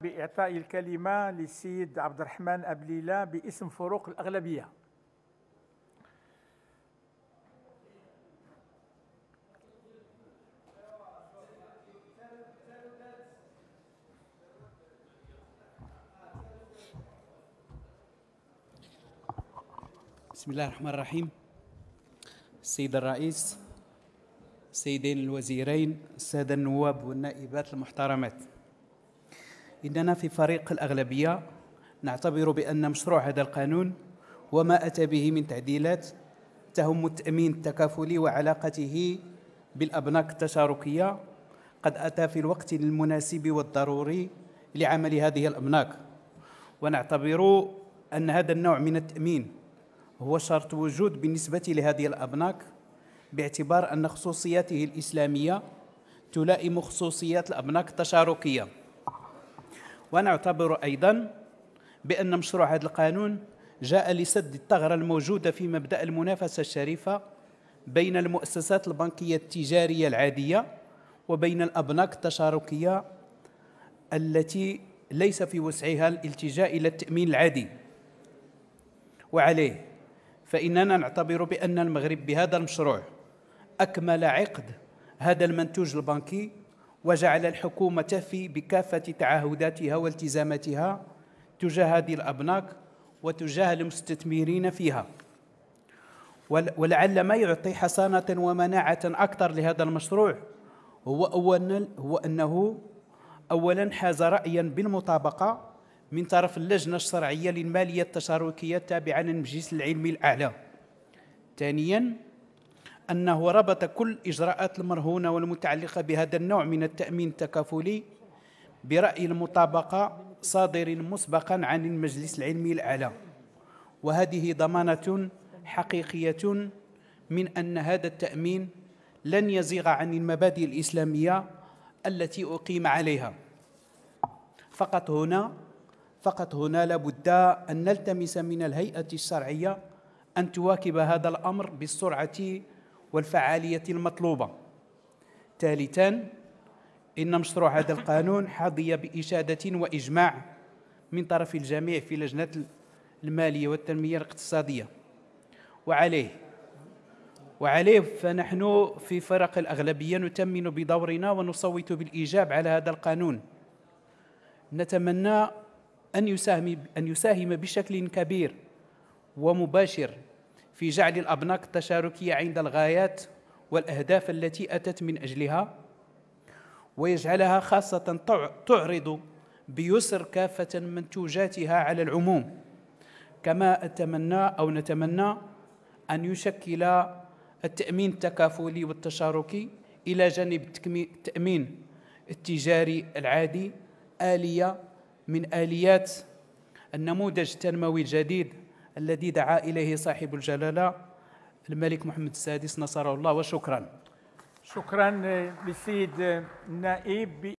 بإعطاء الكلمة للسيد عبد الرحمن أبليلة باسم فروق الأغلبية بسم الله الرحمن الرحيم السيد الرئيس السيدين الوزيرين السادة النواب والنائبات المحترمات إننا في فريق الأغلبية نعتبر بأن مشروع هذا القانون وما أتى به من تعديلات تهم التأمين التكافلي وعلاقته بالأبناك التشاركية قد أتى في الوقت المناسب والضروري لعمل هذه الأبناك ونعتبر أن هذا النوع من التأمين هو شرط وجود بالنسبة لهذه الأبناك باعتبار أن خصوصياته الإسلامية تلائم خصوصيات الأبناك التشاركية وأنا أعتبر أيضا بأن مشروع هذا القانون جاء لسد الثغرة الموجودة في مبدأ المنافسة الشريفة بين المؤسسات البنكية التجارية العادية وبين الأبناك التشاركية التي ليس في وسعها الالتجاء إلى التأمين العادي وعليه فإننا نعتبر بأن المغرب بهذا المشروع أكمل عقد هذا المنتوج البنكي وجعل الحكومة تفي بكافة تعهداتها والتزاماتها تجاه هذه الأبناك وتجاه المستثمرين فيها ولعل ما يعطي حصانة ومناعة أكثر لهذا المشروع هو أولا هو أنه أولا حاز رأيا بالمطابقة من طرف اللجنة الشرعية للمالية التشاركية التابعة للمجلس العلمي الأعلى ثانيا أنه ربط كل إجراءات المرهونة والمتعلقة بهذا النوع من التأمين التكافلي برأي المطابقة صادر مسبقا عن المجلس العلمي الأعلى وهذه ضمانة حقيقية من أن هذا التأمين لن يزيغ عن المبادئ الإسلامية التي أقيم عليها فقط هنا فقط هنا لابد أن نلتمس من الهيئة الشرعية أن تواكب هذا الأمر بالسرعة والفعالية المطلوبة ثالثا إن مشروع هذا القانون حظي بإشادة وإجماع من طرف الجميع في لجنة المالية والتنمية الاقتصادية وعليه وعليه فنحن في فرق الأغلبية نتمن بدورنا ونصوت بالإيجاب على هذا القانون نتمنى أن يساهم أن يساهم بشكل كبير ومباشر في جعل الأبناق التشاركية عند الغايات والأهداف التي أتت من أجلها ويجعلها خاصة تعرض بيسر كافة منتوجاتها على العموم كما أتمنى أو نتمنى أن يشكل التأمين التكافلي والتشاركي إلى جانب التأمين التجاري العادي آلية من آليات النموذج التنموي الجديد الذي دعا إليه صاحب الجلالة الملك محمد السادس نصره الله وشكرا شكرا للسيد آه، النائب آه،